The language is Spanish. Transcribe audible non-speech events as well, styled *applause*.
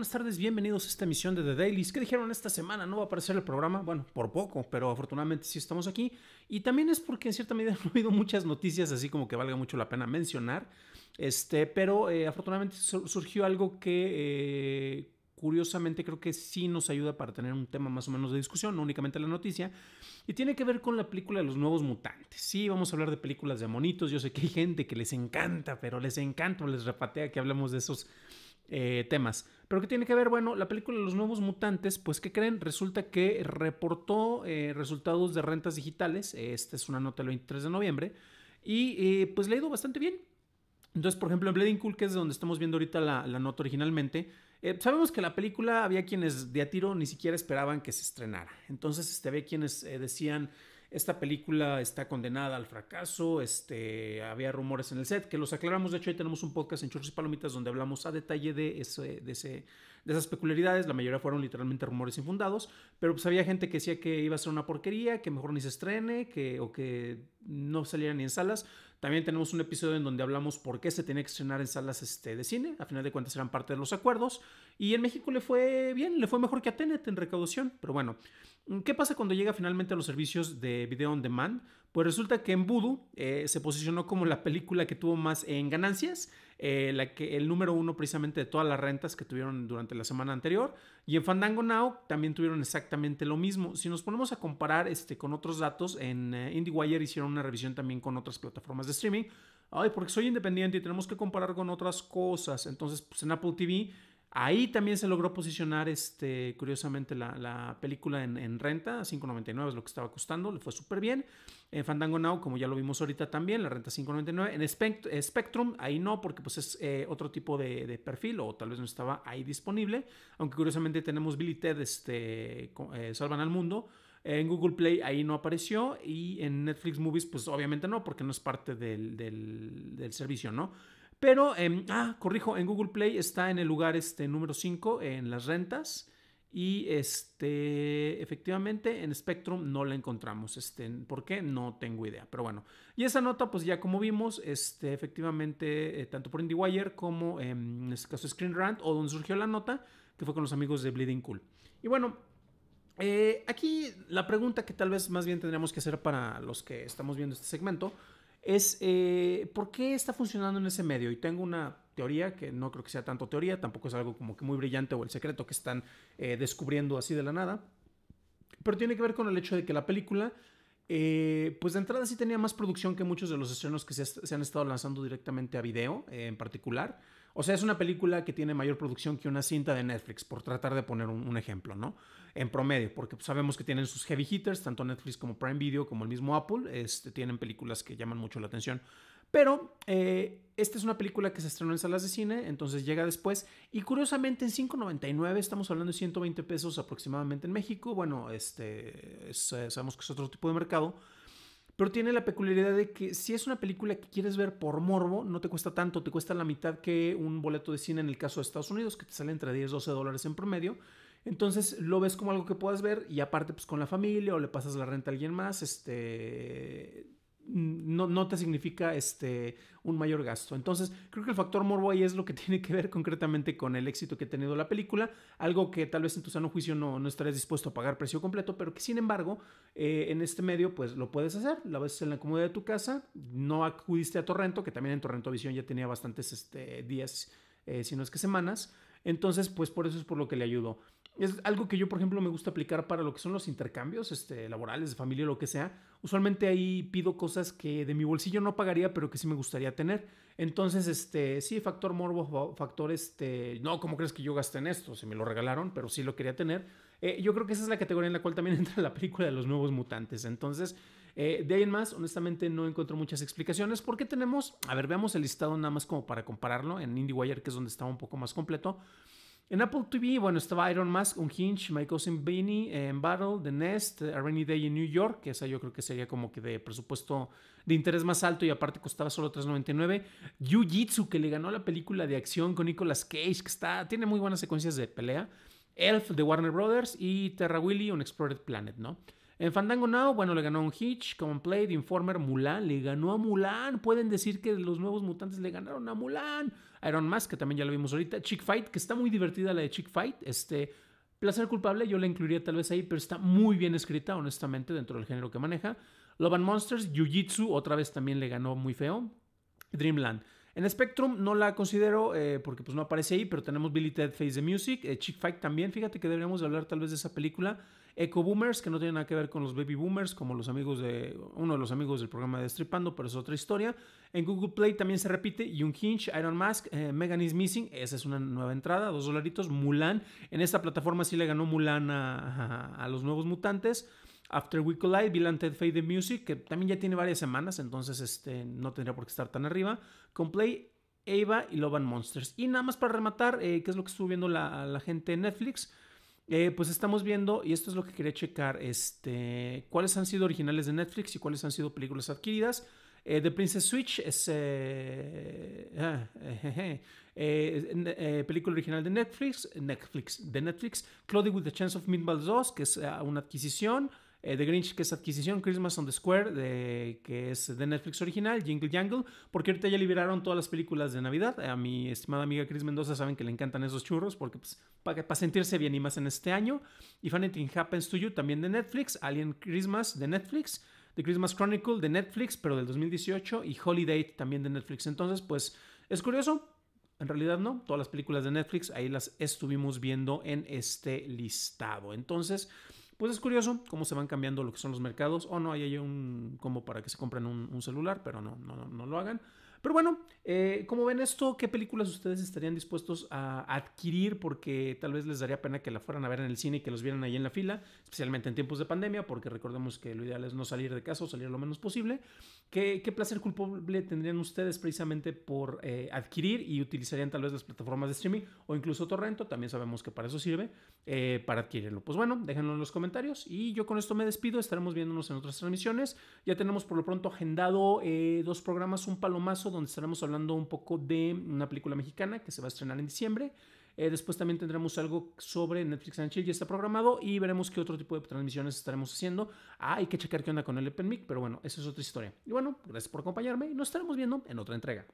buenas tardes, bienvenidos a esta emisión de The Daily. ¿Qué dijeron esta semana? No va a aparecer el programa, bueno, por poco, pero afortunadamente sí estamos aquí. Y también es porque en cierta medida *laughs* no ha habido muchas noticias, así como que valga mucho la pena mencionar. Este, pero eh, afortunadamente surgió algo que eh, curiosamente creo que sí nos ayuda para tener un tema más o menos de discusión, no únicamente la noticia, y tiene que ver con la película de los nuevos mutantes. Sí, vamos a hablar de películas de monitos, yo sé que hay gente que les encanta, pero les encanta, les repatea que hablemos de esos eh, temas. Pero ¿qué tiene que ver? Bueno, la película Los Nuevos Mutantes, pues ¿qué creen? Resulta que reportó eh, resultados de rentas digitales, esta es una nota del 23 de noviembre, y eh, pues le ha ido bastante bien. Entonces, por ejemplo, en Blading Cool, que es donde estamos viendo ahorita la, la nota originalmente, sabemos que la película había quienes de a tiro ni siquiera esperaban que se estrenara. Entonces, este, había quienes decían, esta película está condenada al fracaso, este, había rumores en el set que los aclaramos, de hecho ahí tenemos un podcast en Churros y Palomitas donde hablamos a detalle de, ese, de, ese, de esas peculiaridades, la mayoría fueron literalmente rumores infundados, pero pues había gente que decía que iba a ser una porquería, que mejor ni se estrene, que, o que no saliera ni en salas, también tenemos un episodio en donde hablamos por qué se tenía que estrenar en salas este, de cine. A final de cuentas eran parte de los acuerdos. Y en México le fue bien, le fue mejor que a Tenet en recaudación. Pero bueno, ¿qué pasa cuando llega finalmente a los servicios de video on demand? Pues resulta que en Voodoo eh, se posicionó como la película que tuvo más eh, en ganancias eh, la que, el número uno precisamente de todas las rentas que tuvieron durante la semana anterior. Y en Fandango Now también tuvieron exactamente lo mismo. Si nos ponemos a comparar este, con otros datos, en eh, IndieWire hicieron una revisión también con otras plataformas de streaming. Ay, porque soy independiente y tenemos que comparar con otras cosas. Entonces, pues en Apple TV Ahí también se logró posicionar, este, curiosamente, la, película en, renta, 5.99 es lo que estaba costando, le fue súper bien. En eh, Fandango Now, como ya lo vimos ahorita también, la renta 5.99. En Spectrum, ahí no, porque pues es eh, otro tipo de, perfil o tal vez no estaba ahí disponible. Aunque curiosamente tenemos Billy Ted, este, eh, Salvan al Mundo. En Google Play ahí no apareció y en Netflix Movies pues obviamente no porque no es parte del servicio, ¿no? Pero, em, ah, corrijo, en Google Play está en el lugar este, número 5 en las rentas. Y este, efectivamente en Spectrum no la encontramos. Este, ¿Por qué? No tengo idea. Pero bueno. Y esa nota, pues ya como vimos, este, efectivamente, eh, tanto por IndieWire como em, en este caso ScreenRant o donde surgió la nota, que fue con los amigos de Bleeding Cool. Y bueno, eh, aquí la pregunta que tal vez más bien tendríamos que hacer para los que estamos viendo este segmento es eh, por qué está funcionando en ese medio. Y tengo una teoría que no creo que sea tanto teoría, tampoco es algo como que muy brillante o el secreto que están eh, descubriendo así de la nada. Pero tiene que ver con el hecho de que la película, eh, pues de entrada sí tenía más producción que muchos de los estrenos que se han estado lanzando directamente a video en particular. O sea, es una película que tiene mayor producción que una cinta de Netflix, por tratar de poner un, ejemplo, ¿no? En promedio, porque sabemos que tienen sus heavy hitters, tanto Netflix como Prime Video, como el mismo Apple, este, tienen películas que llaman mucho la atención. Pero eh, esta es una película que se estrenó en salas de cine, entonces llega después. Y curiosamente en 5.99, estamos hablando de 120 pesos aproximadamente en México. Bueno, este, eh, sabemos que es otro tipo de mercado pero tiene la peculiaridad de que si es una película que quieres ver por morbo, no te cuesta tanto, te cuesta la mitad que un boleto de cine en el caso de Estados Unidos, que te sale entre 10 12 dólares en promedio. Entonces lo ves como algo que puedas ver y aparte pues con la familia o le pasas la renta a alguien más, este, Mm, no, te significa este, un mayor gasto. Entonces, creo que el factor morbo ahí es lo que *laughs* tiene que ver concretamente con el éxito que ha tenido la película, algo que tal vez en tu sano juicio no, estarías dispuesto a pagar precio completo, pero que sin embargo, eh, en este medio, pues lo puedes hacer, la ves en la comodidad de tu casa, no acudiste a Torrento, que también en Torrento Visión ya tenía bastantes este, días, eh, si no es que semanas, entonces, pues por eso es por lo que le ayudó es algo que yo, por ejemplo, me gusta aplicar para lo que son los intercambios este, laborales, de familia, o lo que sea. Usualmente ahí pido cosas que de mi bolsillo no pagaría, pero que sí me gustaría tener. Entonces, este, sí, factor morbo, factor, este, no, ¿cómo crees que yo gasté en esto? Se me lo regalaron, pero sí lo quería tener. Eh, yo creo que esa es la categoría en la cual también *laughs* entra la película de los nuevos mutantes. Entonces, eh, de ahí en más, honestamente no encuentro muchas explicaciones ¿por qué tenemos, a ver, veamos el listado nada más como para compararlo en IndieWire, que es donde estaba un poco más completo. En Apple TV, bueno, estaba Iron Mask, Unhinged, My Cousin Beanie, en Battle, The Nest, eh, A Rainy Day in New York, que esa yo creo que sería como que de presupuesto de interés más alto y aparte costaba solo $3.99. Jiu-Jitsu, que le ganó la película de acción con Nicolas Cage, que está, tiene muy buenas secuencias de pelea. Elf de Warner Brothers y Terra Willy, Explored Planet, ¿no? En Fandango Now, bueno, le ganó un Hitch, The Informer, Mulan, le ganó a Mulan. Pueden decir que los nuevos mutantes le ganaron a Mulan. Iron Mask, que también ya lo vimos ahorita. Chick Fight, que está muy divertida la de Chick Fight. Este, Placer culpable, yo la incluiría tal vez ahí, pero está muy bien escrita, honestamente, dentro del género que maneja. Love and Monsters, jiu otra vez también le ganó muy feo. Dreamland. En Spectrum no la considero eh, porque pues no aparece ahí, pero tenemos Billy Ted Face the Music, eh, Chick Fight también, fíjate que deberíamos hablar tal vez de esa película eco boomers, que no tienen nada que ver con los baby boomers, como los amigos de uno de los amigos del programa de Stripando, pero es otra historia. En Google Play también se repite Young Hinge, Iron Mask, eh, Megan is Missing, esa es una nueva entrada, dos dolaritos, Mulan. En esta plataforma sí le ganó Mulan a, los nuevos mutantes. After We Collide, Bill Ted Fade the Music, que también ya tiene varias semanas, entonces este, no tendría por qué estar tan arriba. Con Play, Ava y Loban Monsters. Y nada más para rematar, eh, qué es lo que estuvo viendo la, la gente en Netflix. Eh, pues estamos viendo, y esto es lo que quería checar, este, cuáles han sido originales de Netflix y cuáles han sido películas adquiridas. Eh, the Princess Switch eh, ah, es eh, película original de Netflix, Netflix, de Netflix. Claudia with the Chance of Meatballs 2, que es ah, una adquisición. Eh, the Grinch, que es adquisición, Christmas on the Square, que es de Netflix original, Jingle Jangle, porque ahorita ya liberaron todas las películas de Navidad. A mi estimada amiga Chris Mendoza saben que le encantan esos churros, porque pues, para sentirse bien y más en este año. If Anything Happens to You, también de Netflix, Alien Christmas, de Netflix. The Christmas Chronicle de Netflix, pero del 2018, y Holiday también de Netflix. Entonces, pues es curioso, en realidad no, todas las películas de Netflix ahí las estuvimos viendo en este listado. Entonces, pues es curioso cómo se van cambiando lo que son los mercados. O no no, ahí hay un como para que se compren un, celular, pero no, no, no lo hagan. Pero bueno, eh, como ven esto, ¿qué películas ustedes estarían dispuestos a adquirir? Porque tal vez les daría pena que la fueran a ver en el cine y que los vieran ahí en la fila, especialmente en tiempos de pandemia, porque recordemos que lo ideal es no salir de casa o salir lo menos posible. ¿Qué, placer culpable tendrían ustedes precisamente por eh, adquirir y utilizarían tal vez las plataformas de streaming o incluso Torrento? También sabemos que para eso sirve, eh, para adquirirlo. Pues bueno, déjenlo en los comentarios y yo con esto me despido. Estaremos viéndonos en otras transmisiones. Ya tenemos por lo pronto agendado dos programas, un palomazo donde estaremos hablando un poco de una película mexicana que se va a estrenar en diciembre. Eh, después también tendremos algo sobre Netflix and Chill, ya está programado y veremos qué otro tipo de transmisiones estaremos haciendo. Ah, hay que checar qué onda con el Mic, pero bueno, esa es otra historia. Y bueno, gracias por acompañarme y nos estaremos viendo en otra entrega.